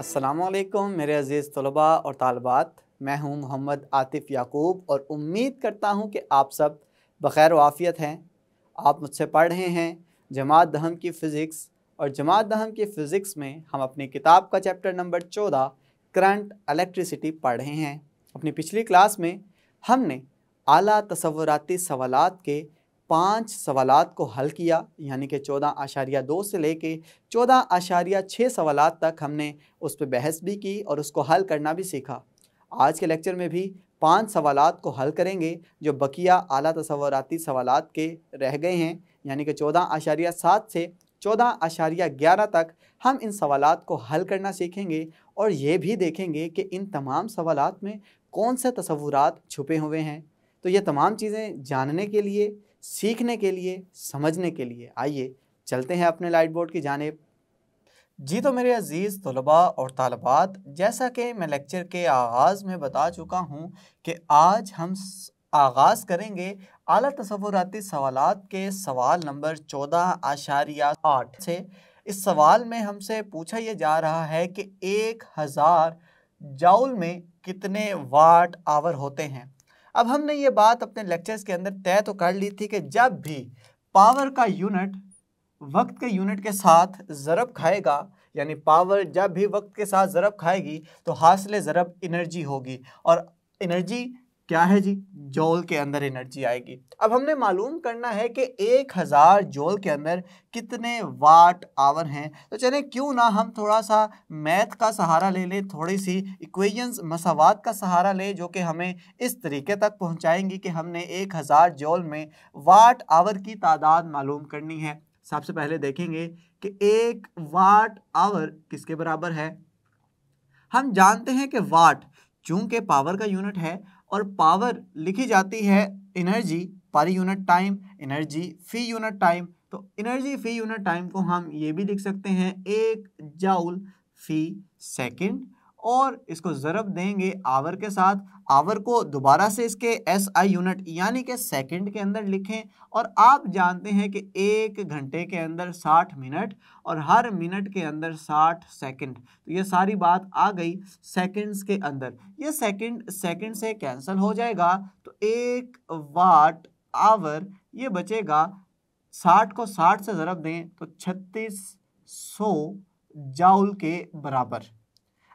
असलकम मेरे अज़ीज़ तलबा और तालबात मैं हूँ मोहम्मद आतिफ़ याकूब और उम्मीद करता हूँ कि आप सब बखैर वाफ़ियत हैं आप मुझसे पढ़ रहे हैं जमात दहम की फ़िज़िक्स और जमात दहम की फ़िज़िक्स में हम अपनी किताब का चैप्टर नंबर चौदह करंट इलेक्ट्रिसिटी पढ़ रहे हैं अपनी पिछली क्लास में हमने आला तस्वराती सवालत के पाँच सवाल को हल किया यानी कि चौदह आशारिया दो से लेके चौदह आशारिया छः सवाल तक हमने उस पर बहस भी की और उसको हल करना भी सीखा आज के लेक्चर में भी पांच सवाल को हल करेंगे जो बकिया आला तस्वराती सवाल के रह गए हैं यानी कि चौदह आशारिया सात से चौदह आशारिया ग्यारह तक हम इन सवाल को हल करना सीखेंगे और ये भी देखेंगे कि इन तमाम सवालत में कौन से तस्वूर छुपे हुए हैं तो ये तमाम चीज़ें जानने के लिए सीखने के लिए समझने के लिए आइए चलते हैं अपने लाइट बोर्ड की जानेब जी तो मेरे अज़ीज़ तलबा और तलबात जैसा कि मैं लेक्चर के आगाज़ में बता चुका हूँ कि आज हम आगाज़ करेंगे अली तस्वुराती सवाल के सवाल नंबर चौदह आशारिया आठ से इस सवाल में हमसे पूछा यह जा रहा है कि एक हज़ार जाउल में कितने वाट आवर होते हैं अब हमने ये बात अपने लेक्चर्स के अंदर तय तो कर ली थी कि जब भी पावर का यूनिट वक्त के यूनिट के साथ ज़रब खाएगा यानी पावर जब भी वक्त के साथ ज़रब खाएगी तो हासिल ज़रब इनर्जी होगी और इनर्जी क्या है जी जोल के अंदर एनर्जी आएगी अब हमने मालूम करना है कि एक हज़ार जोल के अंदर कितने वाट आवर हैं तो चलें क्यों ना हम थोड़ा सा मैथ का सहारा ले लें थोड़ी सी इक्वेशंस मसावात का सहारा लें जो कि हमें इस तरीके तक पहुंचाएंगी कि हमने एक हज़ार जोल में वाट आवर की तादाद मालूम करनी है सबसे पहले देखेंगे कि एक वाट आवर किसके बराबर है हम जानते हैं कि वाट चूंकि पावर का यूनिट है और पावर लिखी जाती है energy per unit time energy per unit time तो एनर्जी फी यूनिट टाइम को हम ये भी लिख सकते हैं एक जाउल फी सेकेंड और इसको ज़रब देंगे आवर के साथ आवर को दोबारा से इसके एस आई यूनिट यानी कि सेकंड के अंदर लिखें और आप जानते हैं कि एक घंटे के अंदर साठ मिनट और हर मिनट के अंदर साठ सेकंड तो ये सारी बात आ गई सेकंड्स के अंदर ये सेकंड सेकंड से कैंसिल हो जाएगा तो एक वाट आवर ये बचेगा साठ को साठ से ज़रब दें तो छत्तीस सौ जाउल के बराबर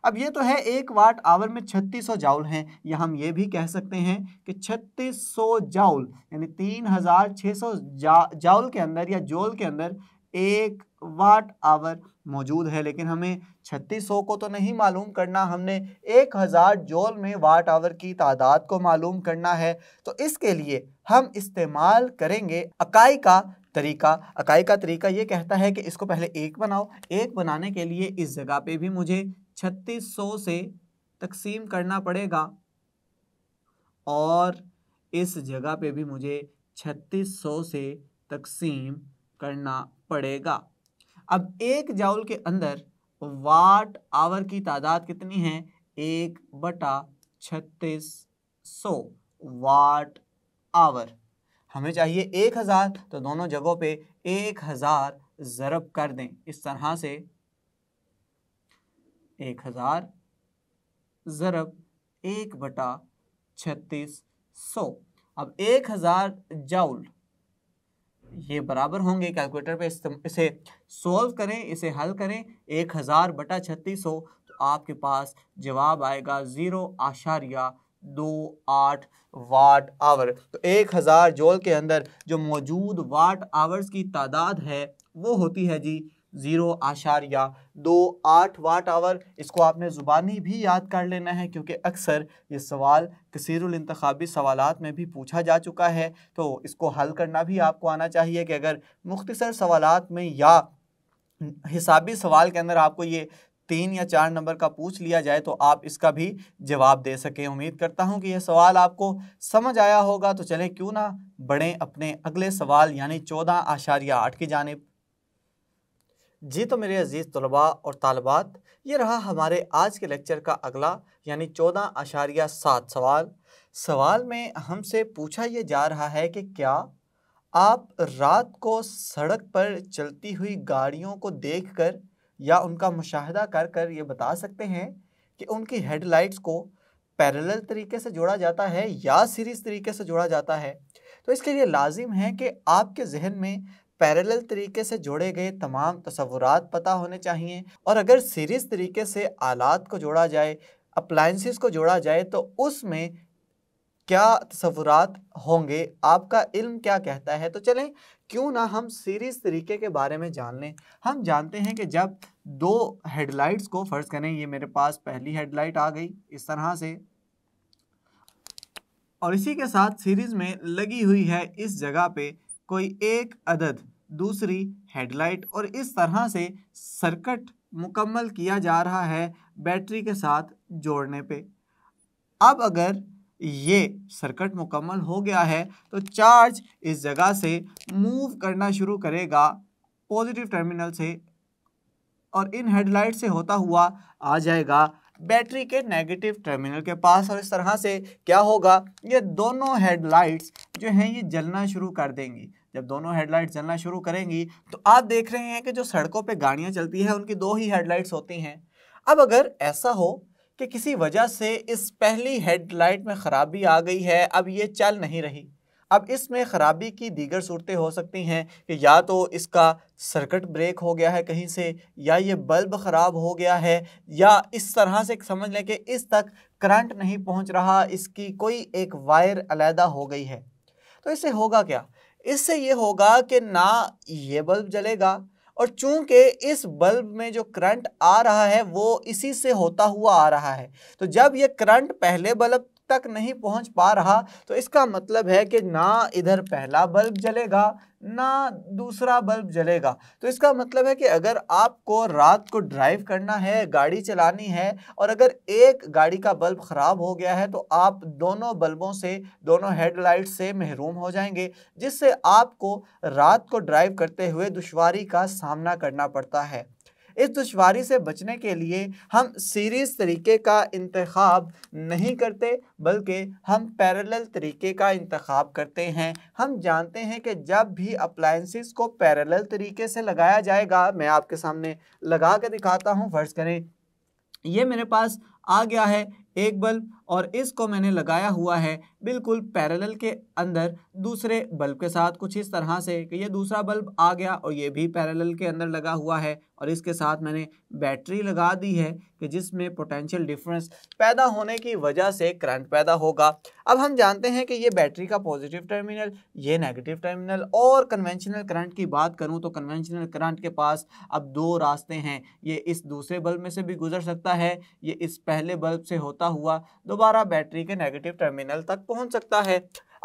अब ये तो है एक वाट आवर में 3600 जाउल हैं या हम ये भी कह सकते हैं कि 3600 जाउल यानी 3600 जा, जाउल के अंदर या जोल के अंदर एक वाट आवर मौजूद है लेकिन हमें 3600 को तो नहीं मालूम करना हमने 1000 जोल में वाट आवर की तादाद को मालूम करना है तो इसके लिए हम इस्तेमाल करेंगे अकाई का तरीका अकाई का तरीका ये कहता है कि इसको पहले एक बनाओ एक बनाने के लिए इस जगह पे भी मुझे छत्तीस सौ से तकसीम करना पड़ेगा और इस जगह पे भी मुझे छत्तीस सौ से तकसीम करना पड़ेगा अब एक जाउल के अंदर वाट आवर की तादाद कितनी है एक बटा छत्तीस सौ वाट आवर हमें चाहिए एक हज़ार तो दोनों जगहों पे एक हज़ार ज़रब कर दें इस तरह से एक हज़ार ज़रब एक बटा छत्तीस सौ अब एक हज़ार जाउल ये बराबर होंगे कैलकुलेटर पे इसे सॉल्व करें इसे हल करें एक हज़ार बटा छत्तीस सौ तो आपके पास जवाब आएगा ज़ीरो आशारिया दो आठ वाट आवर तो एक हज़ार जोल के अंदर जो मौजूद वाट आवर्स की तादाद है वो होती है जी ज़ीरो या दो आठ वाट आवर इसको आपने ज़ुबानी भी याद कर लेना है क्योंकि अक्सर ये सवाल कसरतबी सवाल में भी पूछा जा चुका है तो इसको हल करना भी आपको आना चाहिए कि अगर मुख्तसर सवाल में या हिसाबी सवाल के अंदर आपको ये तीन या चार नंबर का पूछ लिया जाए तो आप इसका भी जवाब दे सकें उम्मीद करता हूं कि यह सवाल आपको समझ आया होगा तो चलें क्यों ना बढ़ें अपने अगले सवाल यानी चौदह आशारिया आठ की जानब जी तो मेरे अजीज़ तलबा और तालबात ये रहा हमारे आज के लेक्चर का अगला यानी चौदह अशारिया सात सवाल सवाल में हमसे पूछा ये जा रहा है कि क्या आप रात को सड़क पर चलती हुई गाड़ियों को देखकर या उनका मुशाह कर कर ये बता सकते हैं कि उनकी हेडलाइट्स को पैरल तरीके से जोड़ा जाता है या सीरीज तरीके से जोड़ा जाता है तो इसके लिए लाजिम है कि आपके जहन में पैरेलल तरीके से जोड़े गए तमाम तस्वुरात पता होने चाहिए और अगर सीरीज़ तरीके से आलात को जोड़ा जाए अप्लाइंसिस को जोड़ा जाए तो उसमें क्या तस्वुरात होंगे आपका इल्म क्या कहता है तो चलें क्यों ना हम सीरीज़ तरीके के बारे में जान लें हम जानते हैं कि जब दो हेडलाइट्स को फ़र्ज़ करें ये मेरे पास पहली हेडलाइट आ गई इस तरह से और इसी के साथ सीरीज़ में लगी हुई है इस जगह पे कोई एक अदद दूसरी हेडलाइट और इस तरह से सर्किट मुकम्मल किया जा रहा है बैटरी के साथ जोड़ने पे अब अगर ये सर्किट मुकम्मल हो गया है तो चार्ज इस जगह से मूव करना शुरू करेगा पॉजिटिव टर्मिनल से और इन हेडलाइट से होता हुआ आ जाएगा बैटरी के नेगेटिव टर्मिनल के पास और इस तरह से क्या होगा ये दोनों हेडलाइट्स जो हैं ये जलना शुरू कर देंगी जब दोनों हेडलाइट जलना शुरू करेंगी तो आप देख रहे हैं कि जो सड़कों पे गाड़ियाँ चलती हैं उनकी दो ही हेडलाइट्स होती हैं अब अगर ऐसा हो कि किसी वजह से इस पहली हेडलाइट में ख़राबी आ गई है अब ये चल नहीं रही अब इसमें ख़राबी की दीगर सूरतें हो सकती हैं कि या तो इसका सर्किट ब्रेक हो गया है कहीं से या ये बल्ब ख़राब हो गया है या इस तरह से समझ लें कि इस तक करंट नहीं पहुंच रहा इसकी कोई एक वायर अलहदा हो गई है तो इससे होगा क्या इससे ये होगा कि ना ये बल्ब जलेगा और चूंकि इस बल्ब में जो करंट आ रहा है वो इसी से होता हुआ आ रहा है तो जब ये करंट पहले बल्ब तक नहीं पहुंच पा रहा तो इसका मतलब है कि ना इधर पहला बल्ब जलेगा ना दूसरा बल्ब जलेगा तो इसका मतलब है कि अगर आपको रात को ड्राइव करना है गाड़ी चलानी है और अगर एक गाड़ी का बल्ब ख़राब हो गया है तो आप दोनों बल्बों से दोनों हेडलाइट से महरूम हो जाएंगे जिससे आपको रात को ड्राइव करते हुए दुशारी का सामना करना पड़ता है इस दुशारी से बचने के लिए हम सीरीज़ तरीके का इंतखब नहीं करते बल्कि हम पैरेलल तरीके का इंतखब करते हैं हम जानते हैं कि जब भी अप्लाइंसिस को पैरेलल तरीके से लगाया जाएगा मैं आपके सामने लगा के दिखाता हूँ फ़र्ज़ करें ये मेरे पास आ गया है एक बल्ब और इसको मैंने लगाया हुआ है बिल्कुल पैरेलल के अंदर दूसरे बल्ब के साथ कुछ इस तरह से कि ये दूसरा बल्ब आ गया और ये भी पैरेलल के अंदर लगा हुआ है और इसके साथ मैंने बैटरी लगा दी है कि जिसमें पोटेंशियल डिफरेंस पैदा होने की वजह से करंट पैदा होगा अब हम जानते हैं कि ये बैटरी का पॉजिटिव टर्मिनल ये नेगेटिव टर्मिनल और कन्वेंशनल करंट की बात करूँ तो कन्वेंशनल करंट के पास अब दो रास्ते हैं ये इस दूसरे बल्ब में से भी गुजर सकता है ये इस पहले बल्ब से होता हुआ दोबारा बैटरी के नेगेटिव टर्मिनल तक पहुंच सकता है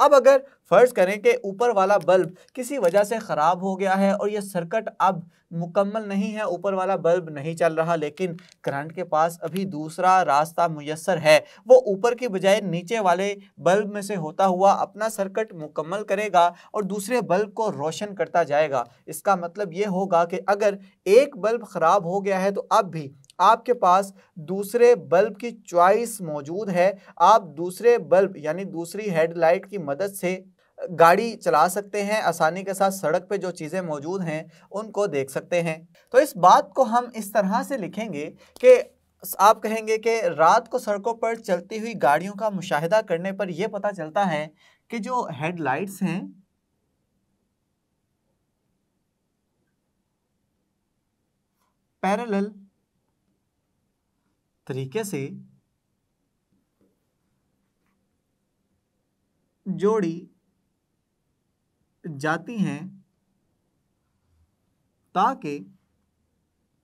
अब अगर फ़र्ज़ करें कि ऊपर वाला बल्ब किसी वजह से ख़राब हो गया है और यह सर्किट अब मुकम्मल नहीं है ऊपर वाला बल्ब नहीं चल रहा लेकिन करंट के पास अभी दूसरा रास्ता मुयसर है वो ऊपर की बजाय नीचे वाले बल्ब में से होता हुआ अपना सर्किट मुकम्मल करेगा और दूसरे बल्ब को रोशन करता जाएगा इसका मतलब ये होगा कि अगर एक बल्ब ख़राब हो गया है तो अब भी आपके पास दूसरे बल्ब की चॉइस मौजूद है आप दूसरे बल्ब यानी दूसरी हेडलाइट की मदद से गाड़ी चला सकते हैं आसानी के साथ सड़क पे जो चीज़ें मौजूद हैं उनको देख सकते हैं तो इस बात को हम इस तरह से लिखेंगे कि आप कहेंगे कि रात को सड़कों पर चलती हुई गाड़ियों का मुशाहिदा करने पर यह पता चलता है कि जो हेडलाइट्स हैं पैरेलल तरीके से जोड़ी जाती हैं ताकि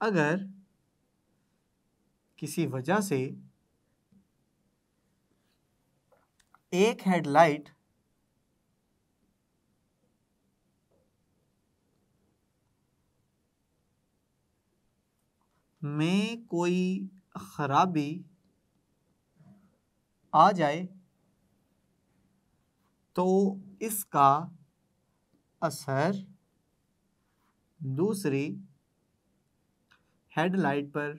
अगर किसी वजह से एक हेडलाइट में कोई खराबी आ जाए तो इसका असर दूसरी हेडलाइट पर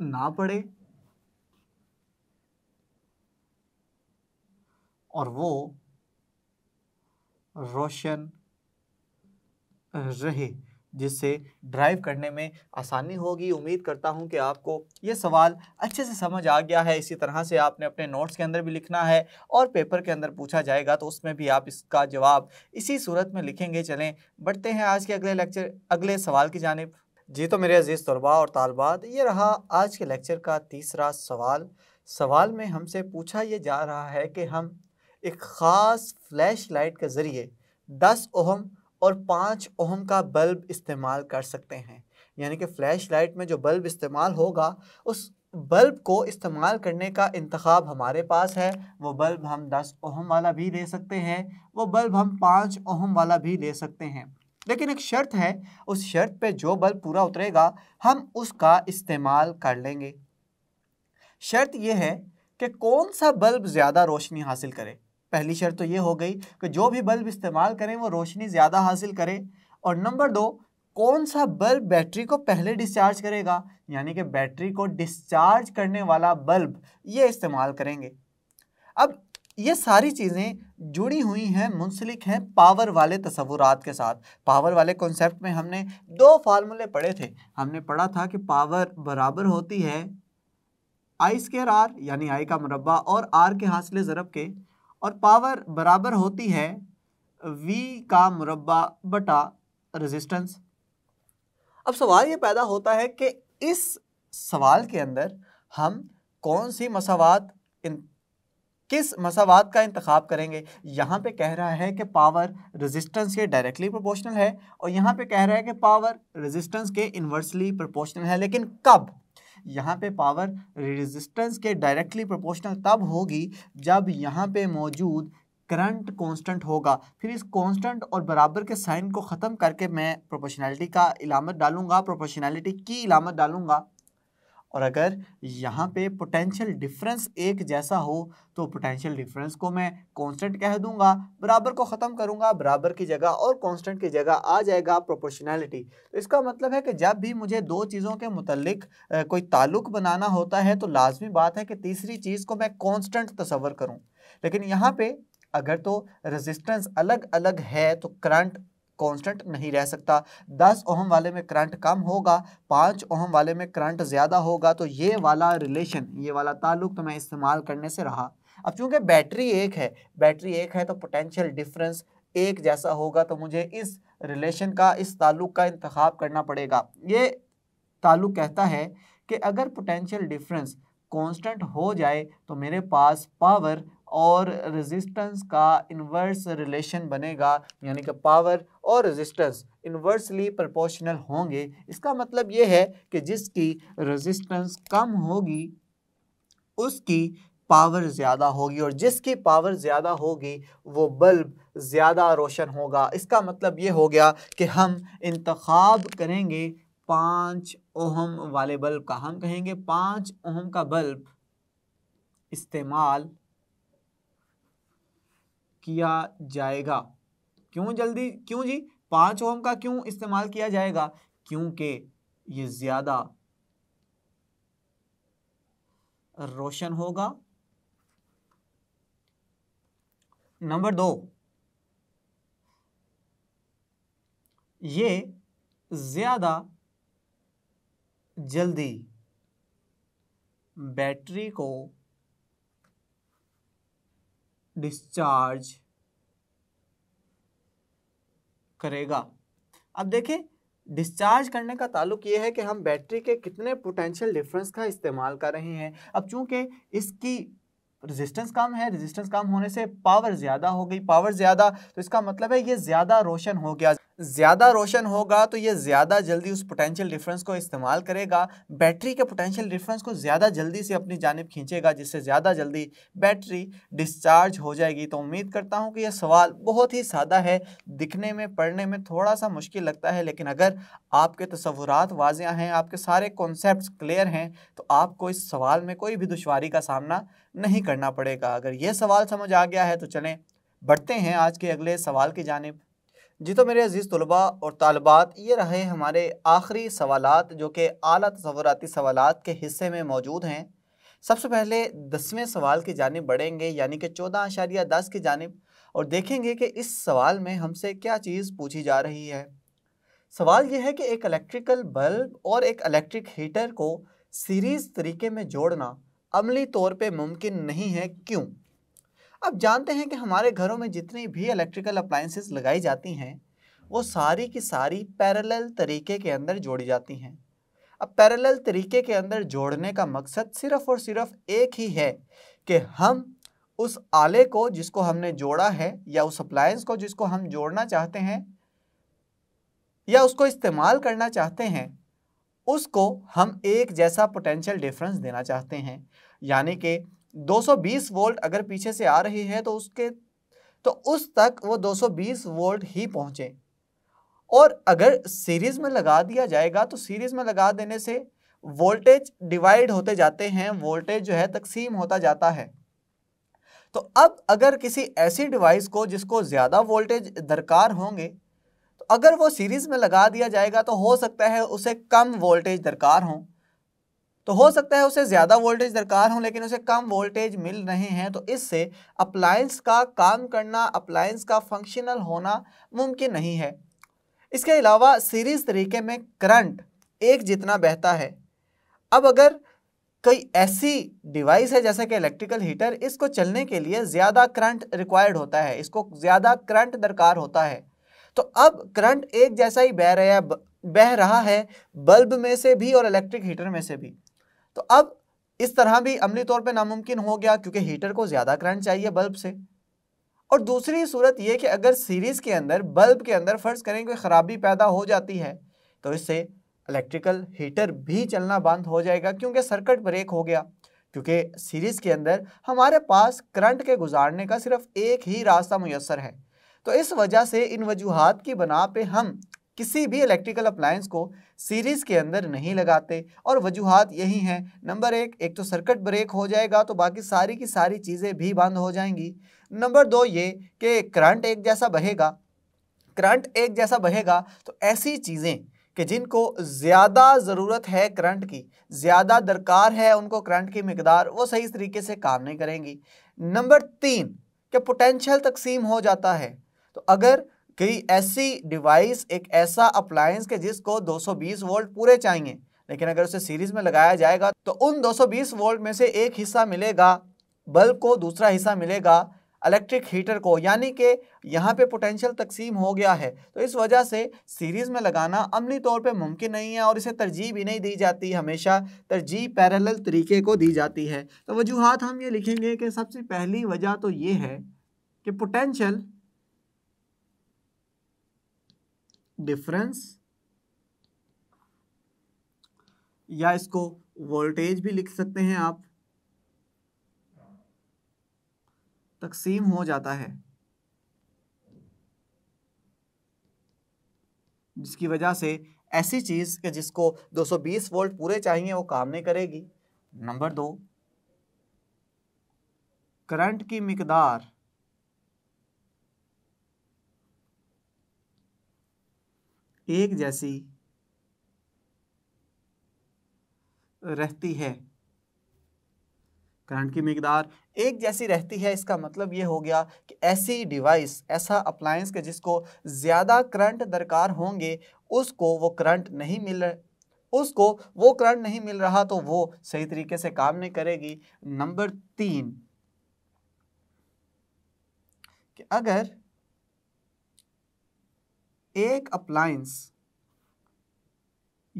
ना पड़े और वो रोशन रहे जिससे ड्राइव करने में आसानी होगी उम्मीद करता हूँ कि आपको ये सवाल अच्छे से समझ आ गया है इसी तरह से आपने अपने नोट्स के अंदर भी लिखना है और पेपर के अंदर पूछा जाएगा तो उसमें भी आप इसका जवाब इसी सूरत में लिखेंगे चलें बढ़ते हैं आज के अगले लेक्चर अगले सवाल की जानब जी तो मेरे अजीज़ तलबा और तालबात ये रहा आज के लेक्चर का तीसरा सवाल सवाल में हमसे पूछा ये जा रहा है कि हम एक ख़ास फ्लैश लाइट के ज़रिए दस ओहम और पाँच ओहम का बल्ब इस्तेमाल कर सकते हैं यानी कि फ्लैश लाइट में जो बल्ब इस्तेमाल होगा उस बल्ब को इस्तेमाल करने का इंतखब हमारे पास है वो बल्ब हम दस ओहम वाला भी ले सकते हैं वो बल्ब हम पाँच ओहम वाला भी ले सकते हैं लेकिन एक शर्त है उस शर्त पे जो बल्ब पूरा उतरेगा हम उसका इस्तेमाल कर लेंगे शर्त यह है कि कौन सा बल्ब ज़्यादा रोशनी हासिल करे पहली शर्त तो ये हो गई कि जो भी बल्ब इस्तेमाल करें वो रोशनी ज़्यादा हासिल करें और नंबर दो कौन सा बल्ब बैटरी को पहले डिस्चार्ज करेगा यानी कि बैटरी को डिस्चार्ज करने वाला बल्ब ये इस्तेमाल करेंगे अब ये सारी चीज़ें जुड़ी हुई हैं मुंसलिक हैं पावर वाले तस्वुरात के साथ पावर वाले कॉन्सेप्ट में हमने दो फार्मूले पढ़े थे हमने पढ़ा था कि पावर बराबर होती है आई स्केयर आर यानी आई का मुरबा और आर के हासिले ज़रब के और पावर बराबर होती है वी का मुरबा बटा रेजिस्टेंस अब सवाल ये पैदा होता है कि इस सवाल के अंदर हम कौन सी मसावत इन किस मसावत का इंतखब करेंगे यहाँ पे कह रहा है कि पावर रेजिस्टेंस के डायरेक्टली प्रोपोर्शनल है और यहाँ पे कह रहा है कि पावर रेजिस्टेंस के इन्वर्सली प्रोपोर्शनल है लेकिन कब यहाँ पे पावर रेजिस्टेंस के डायरेक्टली प्रोपोर्शनल तब होगी जब यहाँ पे मौजूद करंट कांस्टेंट होगा फिर इस कांस्टेंट और बराबर के साइन को ख़त्म करके मैं प्रोपोर्शनैलिटी का इलामत डालूंगा प्रोपोर्शनैलिटी की इलामत डालूंगा और अगर यहाँ पे पोटेंशियल डिफरेंस एक जैसा हो तो पोटेंशियल डिफरेंस को मैं कांस्टेंट कह दूंगा बराबर को ख़त्म करूंगा बराबर की जगह और कांस्टेंट की जगह आ जाएगा प्रोपोर्शनैलिटी तो इसका मतलब है कि जब भी मुझे दो चीज़ों के मुतलक कोई ताल्लुक बनाना होता है तो लाजमी बात है कि तीसरी चीज़ को मैं कॉन्स्टेंट तस्वर करूँ लेकिन यहाँ पर अगर तो रजिस्टेंस अलग अलग है तो करंट कांस्टेंट नहीं रह सकता दस ओहम वाले में करंट कम होगा पाँच ओहम वाले में करंट ज़्यादा होगा तो ये वाला रिलेशन ये वाला ताल्लुक तो मैं इस्तेमाल करने से रहा अब चूंकि बैटरी एक है बैटरी एक है तो पोटेंशियल डिफरेंस एक जैसा होगा तो मुझे इस रिलेशन का इस ताल्लुक का इंतखब करना पड़ेगा ये ताल्लुक कहता है कि अगर पोटेंशियल डिफरेंस कांस्टेंट हो जाए तो मेरे पास पावर और रेजिस्टेंस का इन्वर्स रिलेशन बनेगा यानी कि पावर और रेजिस्टेंस इन्वर्सली प्रोपोर्शनल होंगे इसका मतलब ये है कि जिसकी रेजिस्टेंस कम होगी उसकी पावर ज़्यादा होगी और जिसकी पावर ज़्यादा होगी वो बल्ब ज़्यादा रोशन होगा इसका मतलब ये हो गया कि हम इंतखब करेंगे पाँच ओहम वाले बल्ब का हम कहेंगे पाँच ओहम का बल्ब इस्तेमाल किया जाएगा क्यों जल्दी क्यों जी पांच ओम का क्यों इस्तेमाल किया जाएगा क्योंकि ये ज़्यादा रोशन होगा नंबर दो ये ज़्यादा जल्दी बैटरी को डिस्चार्ज करेगा अब देखें डिस्चार्ज करने का ताल्लुक ये है कि हम बैटरी के कितने पोटेंशियल डिफरेंस का इस्तेमाल कर रहे हैं अब चूंकि इसकी रेजिस्टेंस कम है रेजिस्टेंस कम होने से पावर ज़्यादा हो गई पावर ज़्यादा तो इसका मतलब है ये ज़्यादा रोशन हो गया ज़्यादा रोशन होगा तो ये ज़्यादा जल्दी उस पोटेंशियल डिफरेंस को इस्तेमाल करेगा बैटरी के पोटेंशियल डिफरेंस को ज़्यादा जल्दी से अपनी जानब खींचेगा जिससे ज़्यादा जल्दी बैटरी डिस्चार्ज हो जाएगी तो उम्मीद करता हूँ कि यह सवाल बहुत ही सादा है दिखने में पढ़ने में थोड़ा सा मुश्किल लगता है लेकिन अगर आपके तस्वुरात वाजिया हैं आपके सारे कॉन्सेप्ट क्लियर हैं तो आपको इस सवाल में कोई भी दुशारी का सामना नहीं करना पड़ेगा अगर ये सवाल समझ आ गया है तो चलें बढ़ते हैं आज के अगले सवाल की जानब जी तो मेरे अजीज़ तलबा और तालबात ये रहे हमारे आखिरी सवालत जो कि अली तस्वराती सवालत के हिस्से में मौजूद हैं सबसे पहले दसवें सवाल की जानब बढ़ेंगे यानी कि चौदह आशारिया दस की जानब और देखेंगे कि इस सवाल में हमसे क्या चीज़ पूछी जा रही है सवाल यह है कि एक इलेक्ट्रिकल बल्ब और एक इलेक्ट्रिक हीटर को सीरीज़ तरीके में जोड़ना अमली तौर पर मुमकिन नहीं है क्यों अब जानते हैं कि हमारे घरों में जितनी भी इलेक्ट्रिकल अप्लाइंसेस लगाई जाती हैं वो सारी की सारी पैरेलल तरीके के अंदर जोड़ी जाती हैं अब पैरेलल तरीके के अंदर जोड़ने का मकसद सिर्फ और सिर्फ एक ही है कि हम उस आले को जिसको हमने जोड़ा है या उस अप्लायंस को जिसको हम जोड़ना चाहते हैं या उसको इस्तेमाल करना चाहते हैं उसको हम एक जैसा पोटेंशियल डिफरेंस देना चाहते हैं यानी कि 220 वोल्ट अगर पीछे से आ रही है तो उसके तो उस तक वो 220 वोल्ट ही पहुँचे और अगर सीरीज़ में लगा दिया जाएगा तो सीरीज़ में लगा देने से वोल्टेज डिवाइड होते जाते हैं वोल्टेज जो है तकसीम होता जाता है तो अब अगर किसी ऐसी डिवाइस को जिसको ज़्यादा वोल्टेज दरकार होंगे तो अगर वो सीरीज़ में लगा दिया जाएगा तो हो सकता है उसे कम वोल्टेज दरकार हों तो हो सकता है उसे ज़्यादा वोल्टेज दरकार हो लेकिन उसे कम वोल्टेज मिल रहे हैं तो इससे अप्लायंस का काम करना अप्लायंस का फंक्शनल होना मुमकिन नहीं है इसके अलावा सीरीज तरीके में करंट एक जितना बहता है अब अगर कोई ऐसी डिवाइस है जैसे कि इलेक्ट्रिकल हीटर इसको चलने के लिए ज़्यादा करंट रिक्वायर्ड होता है इसको ज़्यादा करंट दरकार होता है तो अब करंट एक जैसा ही बह रहा है बह रहा है बल्ब में से भी और इलेक्ट्रिक हीटर में से भी तो अब इस तरह भी अमली तौर पे नामुमकिन हो गया क्योंकि हीटर को ज़्यादा करंट चाहिए बल्ब से और दूसरी सूरत यह कि अगर सीरीज़ के अंदर बल्ब के अंदर फ़र्ज़ करें कोई ख़राबी पैदा हो जाती है तो इससे इलेक्ट्रिकल हीटर भी चलना बंद हो जाएगा क्योंकि सर्किट ब्रेक हो गया क्योंकि सीरीज़ के अंदर हमारे पास करंट के गुजारने का सिर्फ एक ही रास्ता मैसर है तो इस वजह से इन वजूहत की बना पे हम किसी भी इलेक्ट्रिकल अप्लायंस को सीरीज़ के अंदर नहीं लगाते और वजूहत यही हैं नंबर एक एक तो सर्किट ब्रेक हो जाएगा तो बाकी सारी की सारी चीज़ें भी बंद हो जाएंगी नंबर दो ये कि करंट एक जैसा बहेगा करंट एक जैसा बहेगा तो ऐसी चीज़ें कि जिनको ज़्यादा ज़रूरत है करंट की ज़्यादा दरकार है उनको करंट की मकदार वो सही तरीके से काम नहीं करेंगी नंबर तीन कि पोटेंशियल तकसीम हो जाता है तो अगर कई ऐसी डिवाइस एक ऐसा अप्लायंस के जिसको 220 वोल्ट पूरे चाहिए लेकिन अगर उसे सीरीज में लगाया जाएगा तो उन 220 वोल्ट में से एक हिस्सा मिलेगा बल्ब को दूसरा हिस्सा मिलेगा इलेक्ट्रिक हीटर को यानी कि यहाँ पे पोटेंशियल तकसीम हो गया है तो इस वजह से सीरीज़ में लगाना अमली तौर पे मुमकिन नहीं है और इसे तरजीह भी नहीं दी जाती हमेशा तरजीह पैरेलल तरीके को दी जाती है तो वजूहत हम ये लिखेंगे कि सबसे पहली वजह तो ये है कि पोटेंशियल डिफरेंस या इसको वोल्टेज भी लिख सकते हैं आप तकसीम हो जाता है जिसकी वजह से ऐसी चीज़ के जिसको 220 वोल्ट पूरे चाहिए वो काम नहीं करेगी नंबर दो करंट की मकदार एक जैसी रहती है करंट की मकदार एक जैसी रहती है इसका मतलब ये हो गया कि ऐसी डिवाइस ऐसा अप्लायंस के जिसको ज़्यादा करंट दरकार होंगे उसको वो करंट नहीं मिल रहा उसको वो करंट नहीं मिल रहा तो वो सही तरीके से काम नहीं करेगी नंबर तीन कि अगर एक अप्लायंस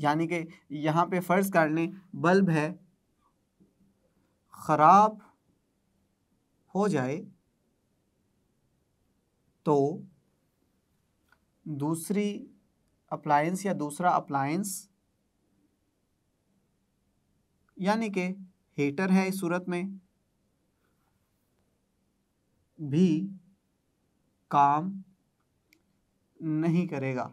यानी कि यहाँ पे फ़र्ज़ कर लें बल्ब है ख़राब हो जाए तो दूसरी अप्लायंस या दूसरा अप्लायंस यानी कि हीटर है इस सूरत में भी काम नहीं करेगा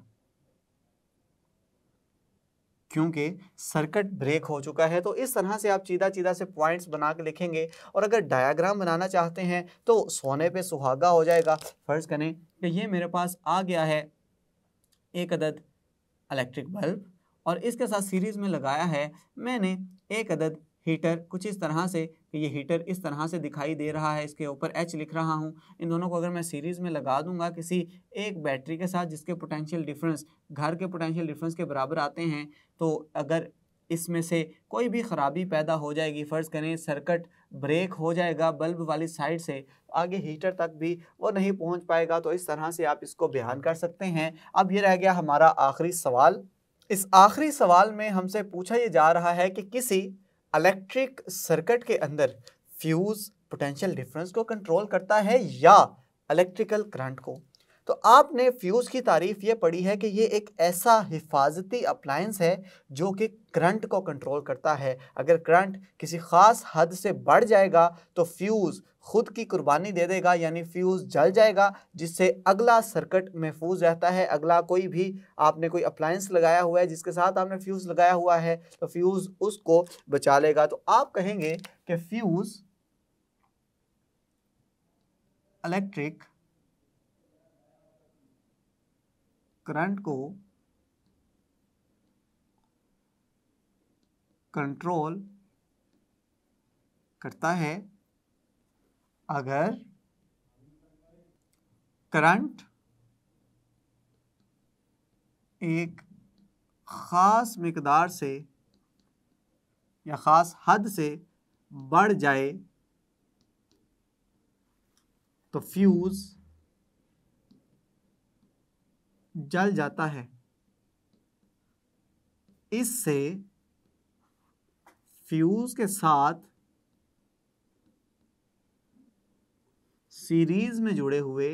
क्योंकि सर्किट ब्रेक हो चुका है तो इस तरह से आप सीधा चीदा से पॉइंट्स बना के लिखेंगे और अगर डायाग्राम बनाना चाहते हैं तो सोने पे सुहागा हो जाएगा फ़र्ज़ करें कि ये मेरे पास आ गया है एक अदद इलेक्ट्रिक बल्ब और इसके साथ सीरीज़ में लगाया है मैंने एक अदद हीटर कुछ इस तरह से कि ये हीटर इस तरह से दिखाई दे रहा है इसके ऊपर एच लिख रहा हूँ इन दोनों को अगर मैं सीरीज़ में लगा दूंगा किसी एक बैटरी के साथ जिसके पोटेंशियल डिफरेंस घर के पोटेंशियल डिफरेंस के बराबर आते हैं तो अगर इसमें से कोई भी ख़राबी पैदा हो जाएगी फ़र्ज़ करें सर्कट ब्रेक हो जाएगा बल्ब वाली साइड से आगे हीटर तक भी वो नहीं पहुँच पाएगा तो इस तरह से आप इसको बयान कर सकते हैं अब ये रह गया हमारा आखिरी सवाल इस आखिरी सवाल में हमसे पूछा ये जा रहा है कि किसी इलेक्ट्रिक सर्किट के अंदर फ्यूज़ पोटेंशियल डिफरेंस को कंट्रोल करता है या इलेक्ट्रिकल करंट को तो आपने फ्यूज़ की तारीफ ये पढ़ी है कि ये एक ऐसा हिफाजती अप्लायंस है जो कि करंट को कंट्रोल करता है अगर करंट किसी ख़ास हद से बढ़ जाएगा तो फ्यूज़ ख़ुद की कुर्बानी दे देगा यानी फ्यूज़ जल जाएगा जिससे अगला सर्किट महफूज रहता है अगला कोई भी आपने कोई अप्लायंस लगाया हुआ है जिसके साथ आपने फ्यूज़ लगाया हुआ है तो फ्यूज़ उसको बचा लेगा तो आप कहेंगे कि फ्यूज़ इलेक्ट्रिक करंट को कंट्रोल करता है अगर करंट एक ख़ास मकदार से या ख़ास हद से बढ़ जाए तो फ्यूज़ जल जाता है इससे फ्यूज के साथ सीरीज में जुड़े हुए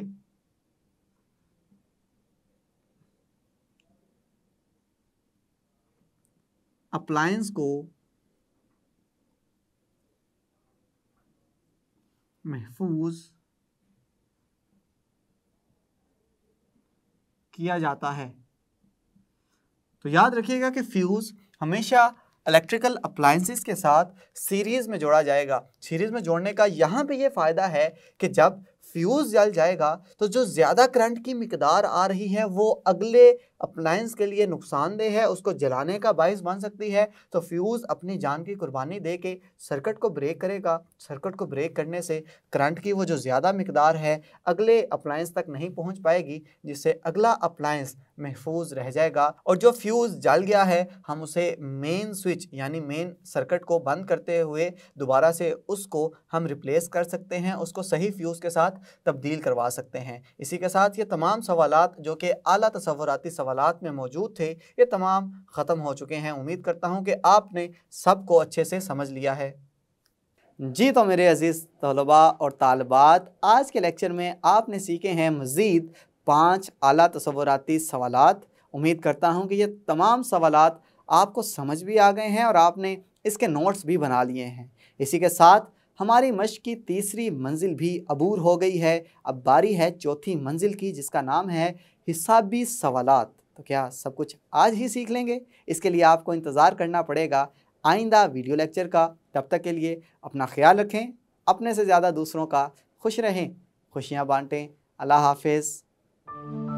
अप्लायंस को महफूज किया जाता है तो याद रखिएगा कि फ्यूज़ हमेशा इलेक्ट्रिकल अप्लायंसिस के साथ सीरीज़ में जोड़ा जाएगा सीरीज़ में जोड़ने का यहाँ पे ये फ़ायदा है कि जब फ्यूज़ जल जाएगा तो जो ज़्यादा करंट की मकदार आ रही है वो अगले अप्लायंस के लिए नुकसानदेह है उसको जलाने का बायस बन सकती है तो फ्यूज़ अपनी जान की कुर्बानी दे के सर्कट को ब्रेक करेगा सर्कट को ब्रेक करने से करंट की वो जो ज़्यादा मकदार है अगले अप्लायंस तक नहीं पहुँच पाएगी जिससे अगला अप्लायंस महफूज रह जाएगा और जो फ्यूज़ जल गया है हम उसे मेन स्विच यानी मेन सर्किट को बंद करते हुए दोबारा से उसको हम रिप्लेस कर सकते हैं उसको सही फ्यूज़ के साथ तब्दील करवा सकते हैं इसी के साथ ये तमाम सवाल जो कि अली तस्वराती सवाल में मौजूद थे ये तमाम ख़त्म हो चुके हैं उम्मीद करता हूँ कि आपने सबको अच्छे से समझ लिया है जी तो मेरे अज़ीज़ तलबा और तालबात आज के लेक्चर में आपने सीखे हैं मज़ीद पाँच आला तस्वराती सवालत उम्मीद करता हूँ कि ये तमाम सवालत आपको समझ भी आ गए हैं और आपने इसके नोट्स भी बना लिए हैं इसी के साथ हमारी मश्क की तीसरी मंजिल भी अबूर हो गई है अब बारी है चौथी मंजिल की जिसका नाम है हिसाबी सवालत तो क्या सब कुछ आज ही सीख लेंगे इसके लिए आपको इंतज़ार करना पड़ेगा आइंदा वीडियो लेक्चर का तब तक के लिए अपना ख्याल रखें अपने से ज़्यादा दूसरों का खुश रहें खुशियाँ बाँटें अल्लाह हाफिज़ Bye.